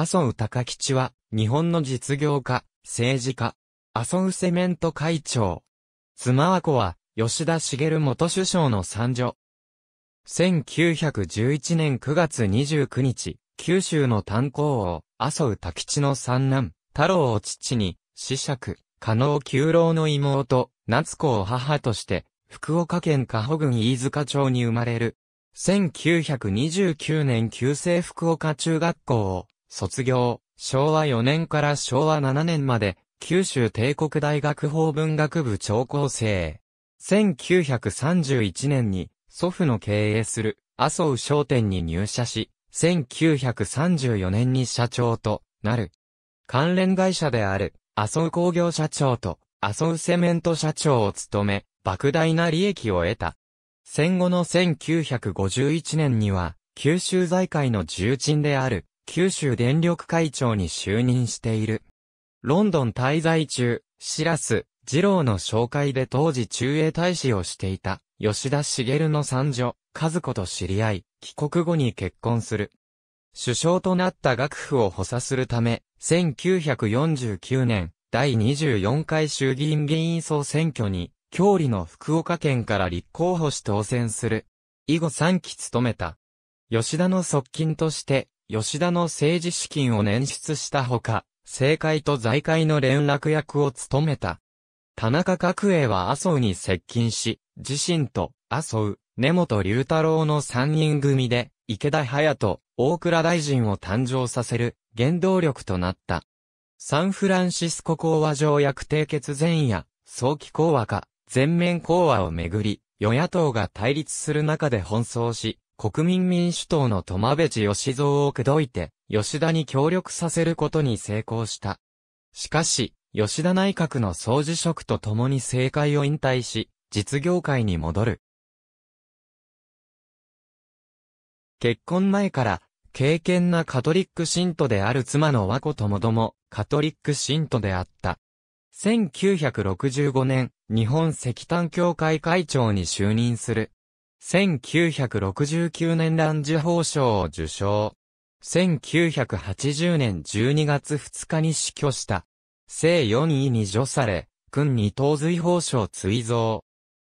麻生ン高吉は、日本の実業家、政治家、麻生セメント会長。妻和子は、吉田茂元首相の三女。1911年9月29日、九州の炭鉱王、麻生多吉の三男、太郎を父に、子爵、加納九郎の妹、夏子を母として、福岡県加保郡飯塚町に生まれる。1929年旧制福岡中学校を卒業、昭和4年から昭和7年まで、九州帝国大学法文学部長講生。1931年に、祖父の経営する、麻生商店に入社し、1934年に社長となる。関連会社である、麻生工業社長と、麻生セメント社長を務め、莫大な利益を得た。戦後の1951年には、九州財界の重鎮である、九州電力会長に就任している。ロンドン滞在中、シラス、二郎の紹介で当時中英大使をしていた、吉田茂の三女、和子と知り合い、帰国後に結婚する。首相となった学府を補佐するため、1949年、第24回衆議院議員総選挙に、郷里の福岡県から立候補し当選する。以後3期務めた。吉田の側近として、吉田の政治資金を捻出したほか、政界と財界の連絡役を務めた。田中角栄は麻生に接近し、自身と麻生、根本龍太郎の三人組で、池田隼人、大倉大臣を誕生させる原動力となった。サンフランシスコ講和条約締結前夜、早期講和か、全面講和をめぐり、与野党が対立する中で奔走し、国民民主党の戸間部地義蔵を口説いて、吉田に協力させることに成功した。しかし、吉田内閣の総辞職とともに政界を引退し、実業界に戻る。結婚前から、敬虔なカトリック信徒である妻の和子ともども、カトリック信徒であった。1965年、日本石炭協会会長に就任する。1969年ンジ報賞を受賞。1980年12月2日に死去した。正4位に除され、君に等髄報賞追贈。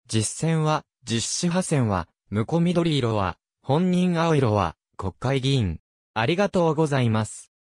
実践は、実施派遣は、向こう緑色は、本人青色は、国会議員。ありがとうございます。